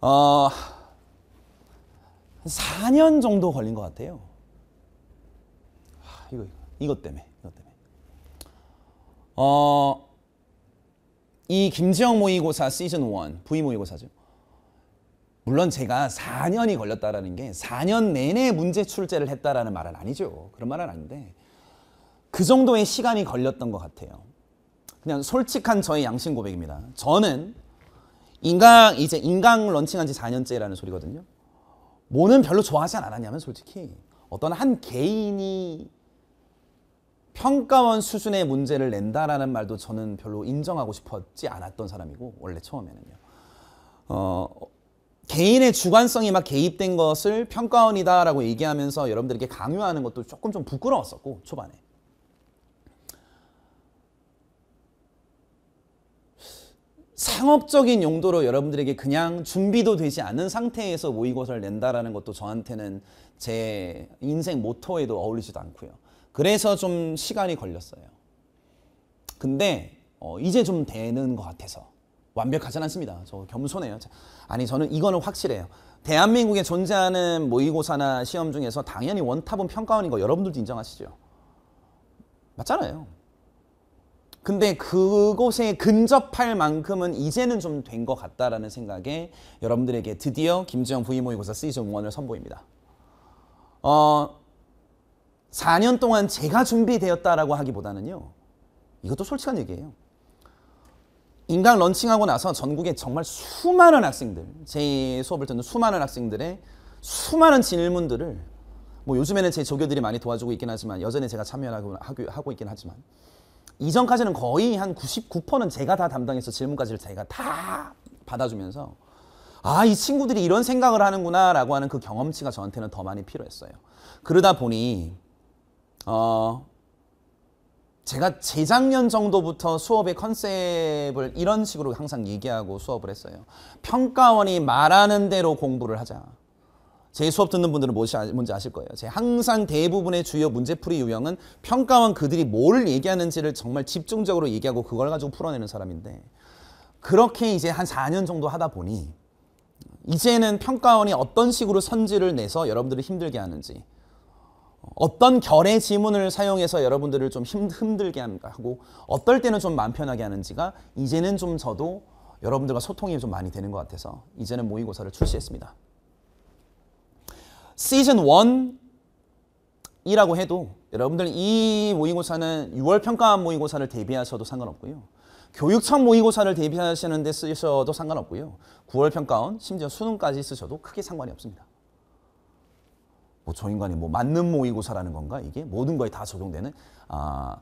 어, 4년 정도 걸린 것 같아요. 이거, 아, 이거, 이것 때문에, 이것 때문에. 어, 이 김지영 모의고사 시즌 1, 부 모의고사죠. 물론 제가 4년이 걸렸다라는 게 4년 내내 문제 출제를 했다라는 말은 아니죠. 그런 말은 아닌데 그 정도의 시간이 걸렸던 것 같아요. 그냥 솔직한 저의 양심 고백입니다. 저는 인강 이제 인강 런칭한 지 4년째라는 소리거든요. 뭐는 별로 좋아하지 않았냐면 솔직히 어떤 한 개인이 평가원 수준의 문제를 낸다라는 말도 저는 별로 인정하고 싶었지 않았던 사람이고 원래 처음에는요. 어, 개인의 주관성이 막 개입된 것을 평가원이다라고 얘기하면서 여러분들에게 강요하는 것도 조금 좀 부끄러웠었고 초반에. 상업적인 용도로 여러분들에게 그냥 준비도 되지 않은 상태에서 모의고사를 낸다라는 것도 저한테는 제 인생 모토에도 어울리지도 않고요. 그래서 좀 시간이 걸렸어요. 근데 어, 이제 좀 되는 것 같아서 완벽하진 않습니다. 저 겸손해요. 아니 저는 이거는 확실해요. 대한민국에 존재하는 모의고사나 시험 중에서 당연히 원탑은 평가원인 거 여러분들도 인정하시죠? 맞잖아요. 근데 그곳에 근접할 만큼은 이제는 좀 된 것 같다라는 생각에 여러분들에게 드디어 김지영 부임 모의고사 시즌 1을 선보입니다. 어, 4년 동안 제가 준비되었다라고 하기보다는요. 이것도 솔직한 얘기예요. 인강 런칭하고 나서 전국에 정말 수많은 학생들, 제 수업을 듣는 수많은 학생들의 수많은 질문들을 뭐 요즘에는 제 조교들이 많이 도와주고 있긴 하지만 여전히 제가 참여하고 하고 있긴 하지만 이전까지는 거의 한 99%는 제가 다 담당해서 질문까지를 제가 다 받아주면서 아, 이 친구들이 이런 생각을 하는구나 라고 하는 그 경험치가 저한테는 더 많이 필요했어요. 그러다 보니, 어, 제가 재작년 정도부터 수업의 컨셉을 이런 식으로 항상 얘기하고 수업을 했어요. 평가원이 말하는 대로 공부를 하자. 제 수업 듣는 분들은 아, 뭔지 아실 거예요. 제 항상 대부분의 주요 문제풀이 유형은 평가원 그들이 뭘 얘기하는지를 정말 집중적으로 얘기하고 그걸 가지고 풀어내는 사람인데 그렇게 이제 한 4년 정도 하다 보니 이제는 평가원이 어떤 식으로 선지를 내서 여러분들을 힘들게 하는지 어떤 결의 지문을 사용해서 여러분들을 좀 힘, 힘들게 하고 어떨 때는 좀 마음 편하게 하는지가 이제는 좀 저도 여러분들과 소통이 좀 많이 되는 것 같아서 이제는 모의고사를 출시했습니다. 시즌 1이라고 해도 여러분들 이 모의고사는 6월 평가 모의고사를 대비하셔도 상관없고요. 교육청 모의고사를 대비하시는 데 쓰셔도 상관없고요. 9월 평가원, 심지어 수능까지 쓰셔도 크게 상관이 없습니다. 뭐저 인간이 뭐 맞는 모의고사라는 건가? 이게 모든 거에 다 적용되는 아,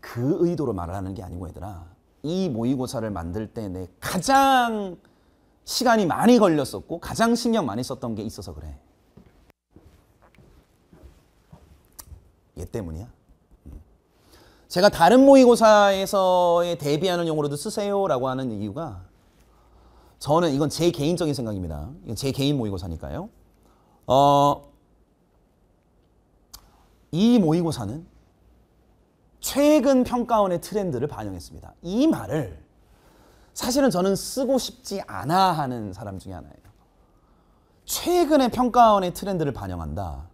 그 의도로 말하는 게 아니고 얘들아. 이 모의고사를 만들 때 내 가장 시간이 많이 걸렸었고 가장 신경 많이 썼던 게 있어서 그래. 얘 때문이야. 음. 제가 다른 모의고사에서의 대비하는 용어로도 쓰세요라고 하는 이유가 저는 이건 제 개인적인 생각입니다. 이건 제 개인 모의고사니까요. 어, 이 모의고사는 최근 평가원의 트렌드를 반영했습니다. 이 말을 사실은 저는 쓰고 싶지 않아 하는 사람 중에 하나예요. 최근의 평가원의 트렌드를 반영한다.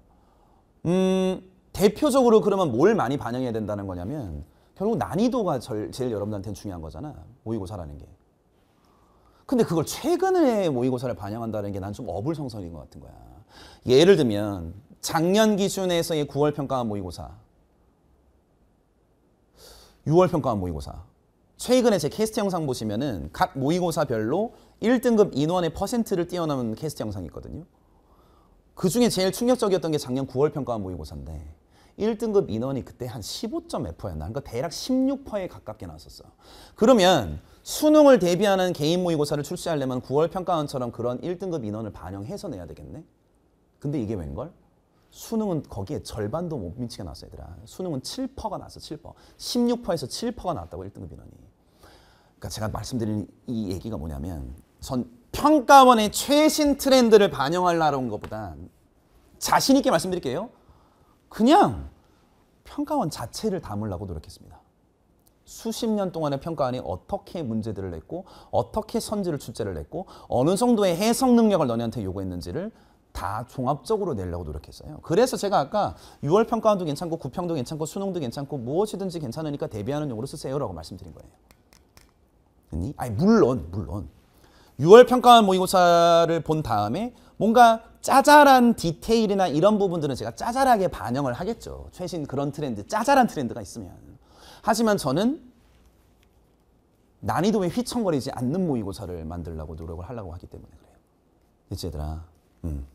음, 대표적으로 그러면 뭘 많이 반영해야 된다는 거냐면 결국 난이도가 제일 여러분들한테는 중요한 거잖아. 모의고사라는 게. 근데 그걸 최근에 모의고사를 반영한다는 게 난 좀 어불성설인 것 같은 거야. 예를 들면 작년 기준에서의 9월 평가한 모의고사 6월 평가한 모의고사 최근에 제 캐스트 영상 보시면은 각 모의고사별로 1등급 인원의 퍼센트를 뛰어넘은 캐스트 영상이 있거든요. 그 중에 제일 충격적이었던 게 작년 9월 평가한 모의고사인데 1등급 인원이 그때 한 15.몇%였나? 그러니까 대략 16%에 가깝게 나왔었어요. 그러면 수능을 대비하는 개인 모의고사를 출시하려면 9월 평가원처럼 그런 1등급 인원을 반영해서 내야 되겠네? 근데 이게 웬걸? 수능은 거기에 절반도 못 미치게 나왔어 얘들아. 수능은 7%가 나왔어 7%. 16%에서 7%가 나왔다고 1등급 인원이. 그러니까 제가 말씀드린 이 얘기가 뭐냐면 전 평가원의 최신 트렌드를 반영하려는 것보다 자신 있게 말씀드릴게요. 그냥 평가원 자체를 담으려고 노력했습니다. 수십 년 동안의 평가원이 어떻게 문제들을 냈고 어떻게 선지를 출제를 냈고 어느 정도의 해석 능력을 너네한테 요구했는지를 다 종합적으로 내려고 노력했어요. 그래서 제가 아까 6월 평가원도 괜찮고 구평도 괜찮고 수능도 괜찮고 무엇이든지 괜찮으니까 대비하는 용어로 쓰세요라고 말씀드린 거예요. 아니 물론 물론 6월 평가원 모의고사를 본 다음에 뭔가 짜잘한 디테일이나 이런 부분들은 제가 짜잘하게 반영을 하겠죠. 최신 그런 트렌드, 짜잘한 트렌드가 있으면. 하지만 저는 난이도에 휘청거리지 않는 모의고사를 만들려고 노력을 하려고 하기 때문에 그래요. 그치 얘들아? 음.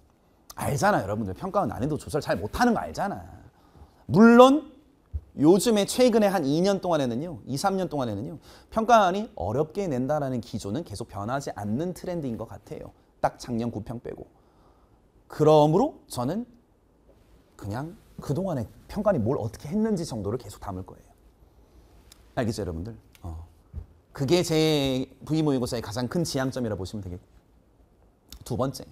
알잖아 여러분들 평가원 난이도 조절 잘 못하는 거 알잖아. 물론 요즘에 최근에 한 2년 동안에는요. 2, 3년 동안에는요. 평가원이 어렵게 낸다라는 기조는 계속 변하지 않는 트렌드인 것 같아요. 딱 작년 9평 빼고. 그러므로 저는 그냥 그동안의 평가니 뭘 어떻게 했는지 정도를 계속 담을 거예요. 알겠죠, 여러분들? 어. 그게 제 V 모의고사의 가장 큰 지향점이라 보시면 되겠고요. 두 번째,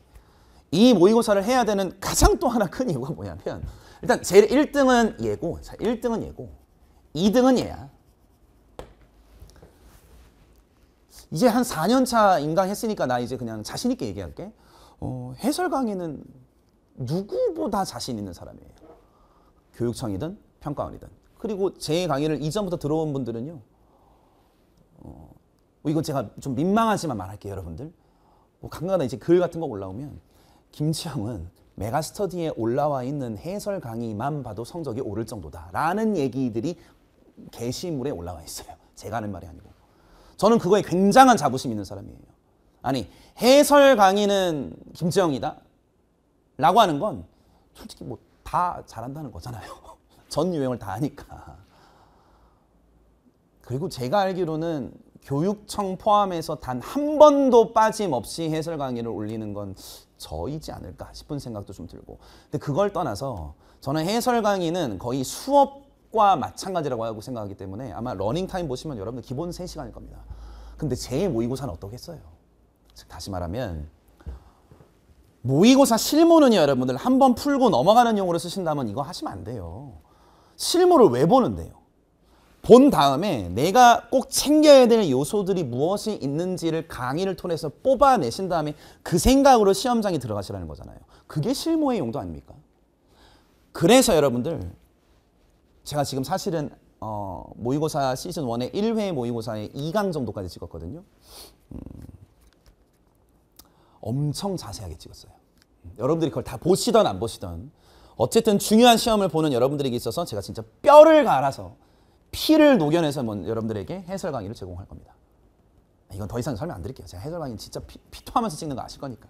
이 모의고사를 해야 되는 가장 또 하나 큰 이유가 뭐냐면 일단 제 1등은 얘고, 자, 1등은 얘고, 2등은 얘야. 이제 한 4년 차 임강했으니까 나 이제 그냥 자신 있게 얘기할게. 어, 해설 강의는 누구보다 자신 있는 사람이에요. 교육청이든 평가원이든. 그리고 제 강의를 이전부터 들어온 분들은요. 어, 뭐 이건 제가 좀 민망하지만 말할게요, 여러분들. 뭐 간간하 이제 글 같은 거 올라오면 김치형은 메가스터디에 올라와 있는 해설 강의만 봐도 성적이 오를 정도다. 라는 얘기들이 게시물에 올라와 있어요. 제가 하는 말이 아니고. 저는 그거에 굉장한 자부심 있는 사람이에요. 아니 해설 강의는 김재영이다 라고 하는 건 솔직히 뭐 다 잘한다는 거잖아요. 전 유형을 다 하니까. 그리고 제가 알기로는 교육청 포함해서 단 한 번도 빠짐없이 해설 강의를 올리는 건 저이지 않을까 싶은 생각도 좀 들고 근데 그걸 떠나서 저는 해설 강의는 거의 수업과 마찬가지라고 하고 생각하기 때문에 아마 러닝타임 보시면 여러분들 기본 3시간일 겁니다 근데 제 모의고사는 어떠겠어요 즉 다시 말하면 모의고사 실무는요 여러분들 한 번 풀고 넘어가는 용어로 쓰신다면 이거 하시면 안 돼요. 실무를 왜 보는데요? 본 다음에 내가 꼭 챙겨야 될 요소들이 무엇이 있는지를 강의를 통해서 뽑아내신 다음에 그 생각으로 시험장에 들어가시라는 거잖아요. 그게 실무의 용도 아닙니까? 그래서 여러분들 제가 지금 사실은 어, 모의고사 시즌 원의 1회 모의고사의 2강 정도까지 찍었거든요. 음. 엄청 자세하게 찍었어요. 여러분들이 그걸 다 보시던 안 보시던 어쨌든 중요한 시험을 보는 여러분들에게 있어서 제가 진짜 뼈를 갈아서 피를 녹여내서 여러분들에게 해설 강의를 제공할 겁니다. 이건 더 이상 설명 안 드릴게요. 제가 해설 강의 진짜 피, 토하면서 찍는 거 아실 거니까.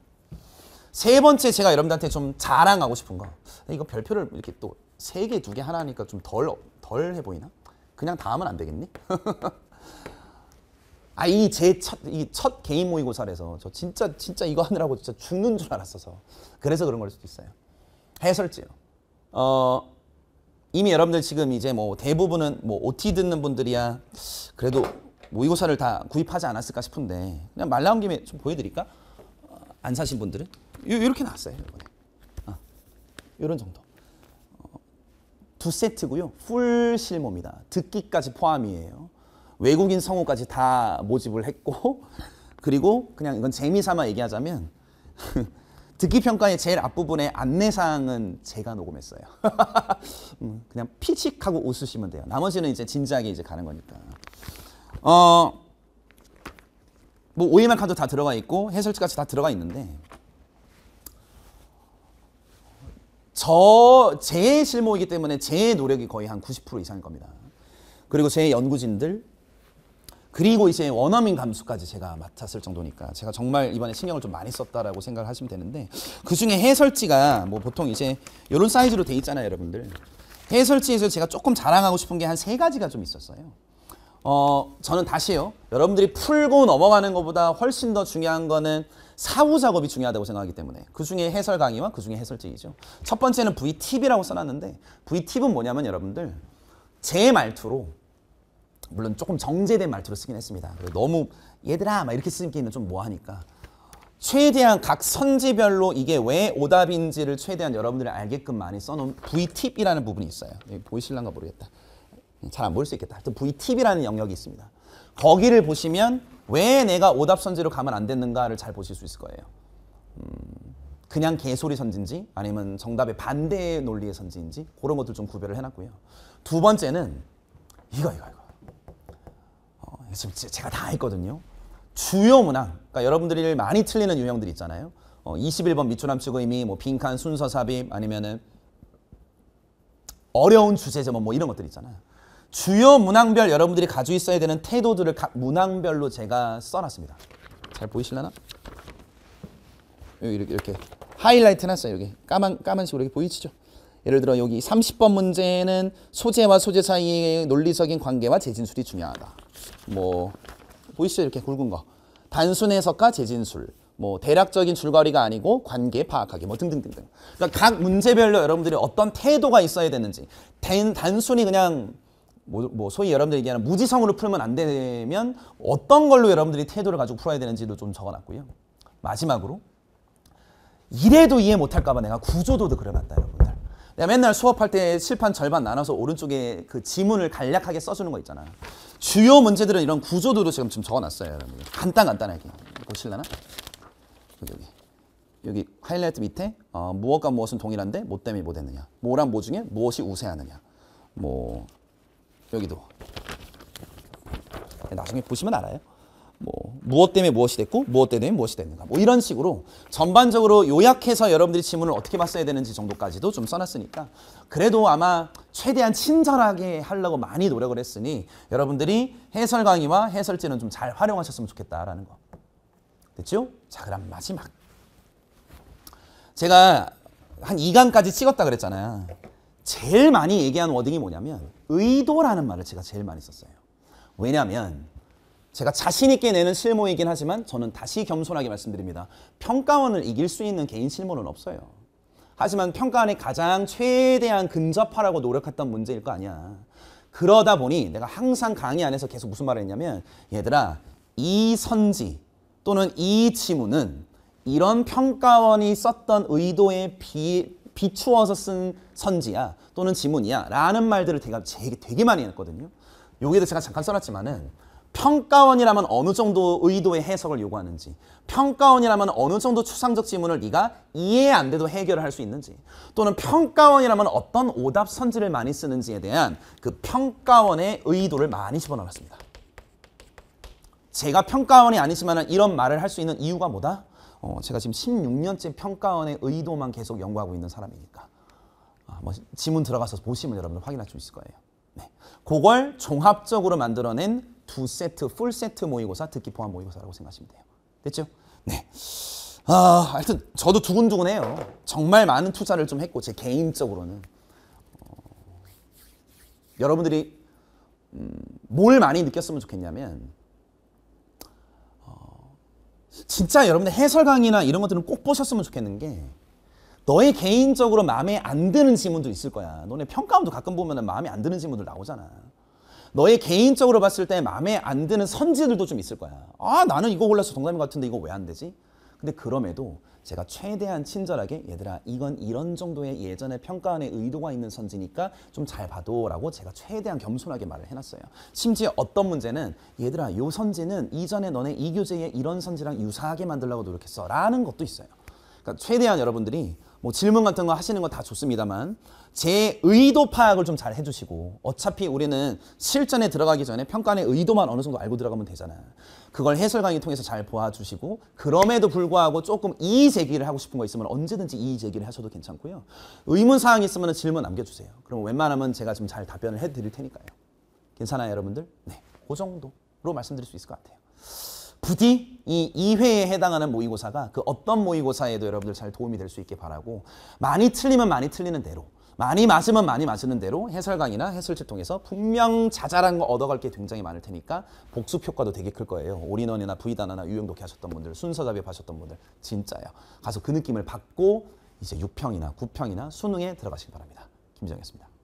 세 번째 제가 여러분들한테 좀 자랑하고 싶은 거. 이거 별표를 이렇게 또 세 개, 두 개 하나니까 좀 덜덜해 보이나? 그냥 다 하면 안 되겠니? 아이제첫이첫 개인 모의고사라서 저 진짜 진짜 이거 하느라고 진짜 죽는 줄 알았어서 그래서 그런 걸 수도 있어요. 해설지요. 어 이미 여러분들 지금 이제 뭐 대부분은 뭐 OT 듣는 분들이야 그래도 모의고사를 다 구입하지 않았을까 싶은데 그냥 말 나온 김에 좀 보여드릴까? 어, 안 사신 분들은 요, 이렇게 나왔어요 이번에 아, 이런 정도 어, 두 세트고요 풀 실모입니다 듣기까지 포함이에요 외국인 성우까지 다 모집을 했고 그리고 그냥 이건 재미삼아 얘기하자면 듣기 평가의 제일 앞부분에 안내사항은 제가 녹음했어요. 음, 그냥 피식하고 웃으시면 돼요. 나머지는 이제 진지하게 이제 가는 거니까. 어, 뭐 오이말 카드 다 들어가 있고 해설지까지 다 들어가 있는데 저 제 실무이기 때문에 제 노력이 거의 한 90% 이상일 겁니다. 그리고 제 연구진들 그리고 이제 원어민 감수까지 제가 맡았을 정도니까 제가 정말 이번에 신경을 좀 많이 썼다라고 생각을 하시면 되는데 그 중에 해설지가 뭐 보통 이제 이런 사이즈로 돼 있잖아요, 여러분들. 해설지에서 제가 조금 자랑하고 싶은 게 한 세 가지가 좀 있었어요. 어, 저는 다시요. 여러분들이 풀고 넘어가는 것보다 훨씬 더 중요한 거는 사후 작업이 중요하다고 생각하기 때문에 그 중에 해설 강의와 그 중에 해설지이죠. 첫 번째는 VTV라고 써놨는데 VTV는 뭐냐면 여러분들 제 말투로 물론 조금 정제된 말투로 쓰긴 했습니다. 너무 얘들아 막 이렇게 쓰기는 좀 뭐하니까 최대한 각 선지별로 이게 왜 오답인지를 최대한 여러분들이 알게끔 많이 써놓은 V팁이라는 부분이 있어요. 보이실란가 모르겠다. 잘 안 보일 수 있겠다. V팁이라는 영역이 있습니다. 거기를 보시면 왜 내가 오답 선지로 가면 안 됐는가를 잘 보실 수 있을 거예요. 음, 그냥 개소리 선지인지 아니면 정답의 반대의 논리의 선지인지 그런 것들 좀 구별을 해놨고요. 두 번째는 이거 이거 이거. 지금 제가 다 했거든요. 주요 문항, 그러니까 여러분들이 많이 틀리는 유형들 있잖아요. 어, 21번 미초남 치고 이미 뭐 빈칸 순서 삽입 아니면은 어려운 주제 제목 뭐 이런 것들 있잖아요. 주요 문항별 여러분들이 가지고 있어야 되는 태도들을 각 문항별로 제가 써놨습니다. 잘 보이실라나? 여기 이렇게, 이렇게 하이라이트 났어요. 여기 까만 까만식으로 이렇게 보이시죠? 예를 들어 여기 30번 문제는 소재와 소재 사이의 논리적인 관계와 재진술이 중요하다. 뭐 보이시죠? 이렇게 굵은 거. 단순 해석과 재진술. 뭐 대략적인 줄거리가 아니고 관계 파악하기 뭐 등등등등. 그러니까 각 문제별로 여러분들이 어떤 태도가 있어야 되는지 단, 단순히 그냥 뭐, 뭐 소위 여러분들 얘기하는 무지성으로 풀면 안 되면 어떤 걸로 여러분들이 태도를 가지고 풀어야 되는지도 좀 적어놨고요. 마지막으로 이래도 이해 못할까봐 내가 구조도도 그려놨다 여러분. 내가 맨날 수업할 때 실판 절반 나눠서 오른쪽에 그 지문을 간략하게 써주는 거 있잖아. 주요 문제들은 이런 구조들로 지금 좀 적어놨어요, 여러분. 간단 간단하게 보실라나? 여기 여기 하이라이트 밑에 어, 무엇과 무엇은 동일한데 뭐 때문에 뭐 됐느냐? 뭐랑 뭐 중에 무엇이 우세하느냐? 뭐 여기도 나중에 보시면 알아요. 뭐 무엇 때문에 무엇이 됐고 무엇 때문에 무엇이 됐는가 뭐 이런 식으로 전반적으로 요약해서 여러분들이 질문을 어떻게 봤어야 되는지 정도까지도 좀 써놨으니까 그래도 아마 최대한 친절하게 하려고 많이 노력을 했으니 여러분들이 해설 강의와 해설지는 좀 잘 활용하셨으면 좋겠다라는 거 됐죠? 자 그럼 마지막 제가 한 2강까지 찍었다 그랬잖아요 제일 많이 얘기한 워딩이 뭐냐면 의도라는 말을 제가 제일 많이 썼어요 왜냐하면 제가 자신 있게 내는 실무이긴 하지만 저는 다시 겸손하게 말씀드립니다. 평가원을 이길 수 있는 개인 실무는 없어요. 하지만 평가원이 가장 최대한 근접하라고 노력했던 문제일 거 아니야. 그러다 보니 내가 항상 강의 안에서 계속 무슨 말을 했냐면 얘들아 이 선지 또는 이 지문은 이런 평가원이 썼던 의도에 비, 비추어서 쓴 선지야 또는 지문이야 라는 말들을 제가 되게, 되게 많이 했거든요. 여기에도 제가 잠깐 써놨지만은 평가원이라면 어느 정도 의도의 해석을 요구하는지 평가원이라면 어느 정도 추상적 지문을 네가 이해 안 돼도 해결을 할 수 있는지 또는 평가원이라면 어떤 오답 선지를 많이 쓰는지에 대한 그 평가원의 의도를 많이 집어넣었습니다. 제가 평가원이 아니지만 이런 말을 할 수 있는 이유가 뭐다? 어, 제가 지금 16년째 평가원의 의도만 계속 연구하고 있는 사람이니까 아, 뭐 지문 들어가서 보시면 여러분들 확인할 수 있을 거예요. 네. 그걸 종합적으로 만들어낸 두 세트, 풀 세트 모의고사, 듣기 포함 모의고사라고 생각하시면 돼요. 됐죠? 네. 아, 하여튼 저도 두근두근해요. 정말 많은 투자를 좀 했고 제 개인적으로는 어, 여러분들이 음, 뭘 많이 느꼈으면 좋겠냐면 어, 진짜 여러분들 해설 강의나 이런 것들은 꼭 보셨으면 좋겠는 게 너의 개인적으로 마음에 안 드는 질문도 있을 거야. 너네 평가원도 가끔 보면 마음에 안 드는 질문들 나오잖아. 너의 개인적으로 봤을 때 마음에 안 드는 선지들도 좀 있을 거야. 아 나는 이거 골라서 동남이 같은데 이거 왜 안 되지? 근데 그럼에도 제가 최대한 친절하게 얘들아 이건 이런 정도의 예전의 평가원의 의도가 있는 선지니까 좀 잘 봐도 라고 제가 최대한 겸손하게 말을 해놨어요. 심지어 어떤 문제는 얘들아 요 선지는 이전에 너네 이교제에 이런 선지랑 유사하게 만들려고 노력했어 라는 것도 있어요. 그러니까 최대한 여러분들이 뭐 질문 같은 거 하시는 거 다 좋습니다만 제 의도 파악을 좀 잘 해주시고 어차피 우리는 실전에 들어가기 전에 평가의 의도만 어느 정도 알고 들어가면 되잖아. 그걸 해설 강의 통해서 잘 보아주시고 그럼에도 불구하고 조금 이의 제기를 하고 싶은 거 있으면 언제든지 이의 제기를 하셔도 괜찮고요. 의문 사항 있으면 질문 남겨주세요. 그럼 웬만하면 제가 좀 잘 답변을 해드릴 테니까요. 괜찮아요, 여러분들? 네, 그 정도로 말씀드릴 수 있을 것 같아요. 부디 이 2회에 해당하는 모의고사가 그 어떤 모의고사에도 여러분들 잘 도움이 될 수 있게 바라고 많이 틀리면 많이 틀리는 대로 많이 맞으면 많이 맞으는 대로 해설 강의나 해설책 통해서 분명 자잘한 거 얻어갈 게 굉장히 많을 테니까 복습 효과도 되게 클 거예요. 올인원이나 부단어나 유형독해 하셨던 분들, 순서 잡입 하셨던 분들 진짜요 가서 그 느낌을 받고 이제 6평이나 9평이나 수능에 들어가시기 바랍니다. 김정이었습니다.